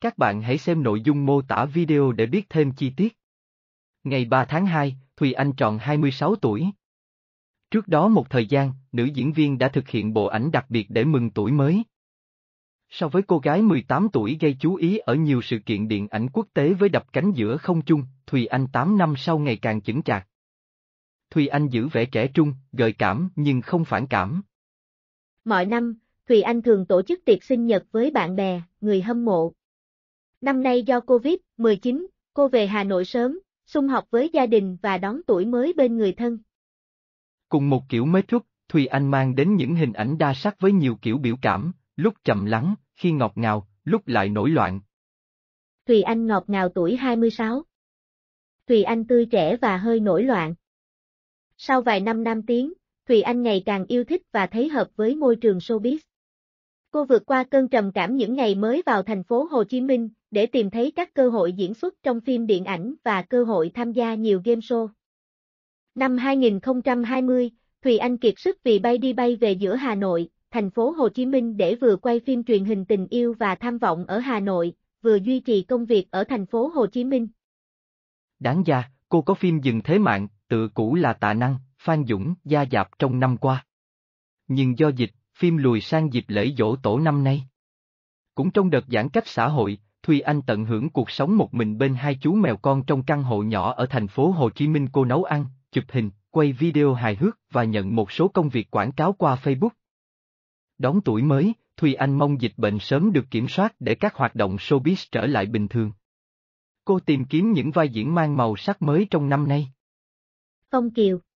Các bạn hãy xem nội dung mô tả video để biết thêm chi tiết. Ngày 3 tháng 2, Thùy Anh tròn 26 tuổi. Trước đó một thời gian, nữ diễn viên đã thực hiện bộ ảnh đặc biệt để mừng tuổi mới. So với cô gái 18 tuổi gây chú ý ở nhiều sự kiện điện ảnh quốc tế với đập cánh giữa không chung, Thùy Anh 8 năm sau ngày càng chững chạc. Thùy Anh giữ vẻ trẻ trung, gợi cảm nhưng không phản cảm. Mọi năm, Thùy Anh thường tổ chức tiệc sinh nhật với bạn bè, người hâm mộ, Năm nay do Covid-19, cô về Hà Nội sớm, xung học với gia đình và đón tuổi mới bên người thân. Cùng một kiểu mấy rút, Thùy Anh mang đến những hình ảnh đa sắc với nhiều kiểu biểu cảm, lúc trầm lắng, khi ngọt ngào, lúc lại nổi loạn. Thùy Anh ngọt ngào tuổi 26. Thùy Anh tươi trẻ và hơi nổi loạn. Sau vài năm nam tiếng, Thùy Anh ngày càng yêu thích và thấy hợp với môi trường showbiz. Cô vượt qua cơn trầm cảm những ngày mới vào thành phố Hồ Chí Minh, để tìm thấy các cơ hội diễn xuất trong phim điện ảnh và cơ hội tham gia nhiều game show. Năm 2020, Thùy Anh kiệt sức vì bay đi bay về giữa Hà Nội, thành phố Hồ Chí Minh để vừa quay phim truyền hình tình yêu và tham vọng ở Hà Nội, vừa duy trì công việc ở thành phố Hồ Chí Minh. Đáng ra, cô có phim dừng thế mạng, tự cũ là Tạ Năng, Phan Dũng, Gia Dạp trong năm qua. Nhưng do dịch, phim lùi sang dịp lễ dỗ tổ năm nay. Cũng trong đợt giãn cách xã hội, Thùy Anh tận hưởng cuộc sống một mình bên hai chú mèo con trong căn hộ nhỏ ở thành phố Hồ Chí Minh cô nấu ăn, chụp hình, quay video hài hước và nhận một số công việc quảng cáo qua Facebook. Đón tuổi mới, Thùy Anh mong dịch bệnh sớm được kiểm soát để các hoạt động showbiz trở lại bình thường. Cô tìm kiếm những vai diễn mang màu sắc mới trong năm nay. Phong Kiều